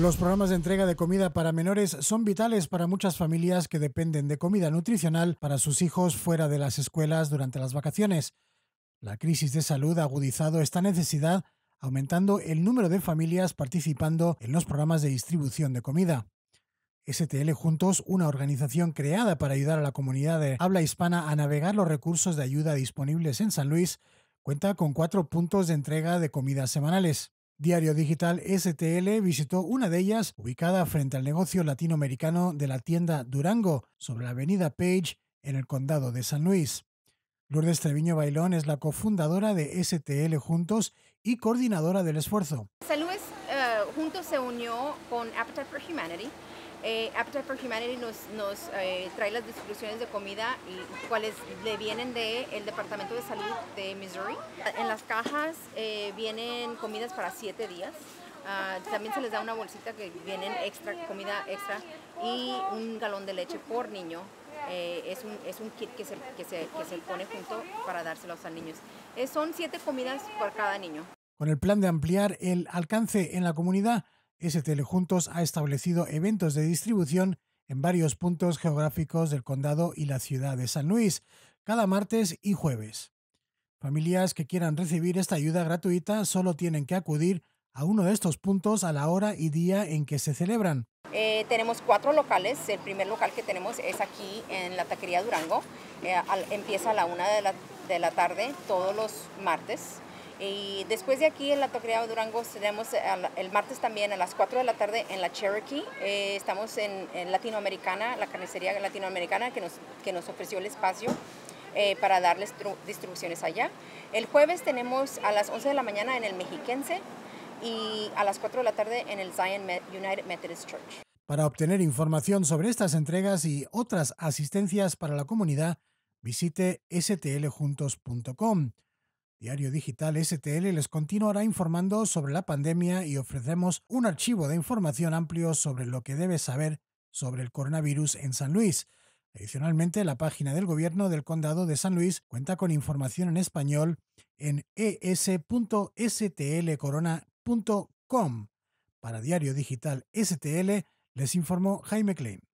Los programas de entrega de comida para menores son vitales para muchas familias que dependen de comida nutricional para sus hijos fuera de las escuelas durante las vacaciones. La crisis de salud ha agudizado esta necesidad, aumentando el número de familias participando en los programas de distribución de comida. STL Juntos, una organización creada para ayudar a la comunidad de habla hispana a navegar los recursos de ayuda disponibles en San Luis, cuenta con cuatro puntos de entrega de comidas semanales. Diario Digital STL visitó una de ellas, ubicada frente al negocio latinoamericano de la tienda Durango, sobre la avenida Page, en el condado de San Luis. Lourdes Treviño Bailón es la cofundadora de STL Juntos y coordinadora del esfuerzo. San Luis eh, Juntos se unió con Appetite for Humanity eh, Appetite for Humanity nos, eh, trae las distribuciones de comida y cuáles le vienen del el Departamento de Salud de Missouri. En las cajas eh, vienen comidas para siete días. Ah, también se les da una bolsita que vienen extra, comida extra y un galón de leche por niño. Eh, es, un, es un kit que se, que, se, que se pone junto para dárselos a niños. son siete comidas por cada niño. Con el plan de ampliar el alcance en la comunidad, STL Juntos ha establecido eventos de distribución en varios puntos geográficos del condado y la ciudad de San Luis, cada martes y jueves. Familias que quieran recibir esta ayuda gratuita solo tienen que acudir a uno de estos puntos a la hora y día en que se celebran. Eh, tenemos cuatro locales. El primer local que tenemos es aquí en la taquería Durango. Eh, empieza a la una de la tarde todos los martes. Y después de aquí en la Tocreado Durango tenemos el martes también a las 4 de la tarde en la Cherokee. Eh, estamos en, Latinoamericana, la carnicería latinoamericana que nos, que nos ofreció el espacio. Eh, para darles distribuciones allá. El jueves tenemos a las 11 de la mañana en el Mexiquense y a las 4 de la tarde en el Zion United Methodist Church. Para obtener información sobre estas entregas y otras asistencias para la comunidad, visite stljuntos.com. Diario Digital STL les continuará informando sobre la pandemia y ofrecemos un archivo de información amplio sobre lo que debe saber sobre el coronavirus en San Luis. Adicionalmente, la página del gobierno del condado de San Luis cuenta con información en español en es.stlcorona.com. Para Diario Digital STL les informó Jaime Klein.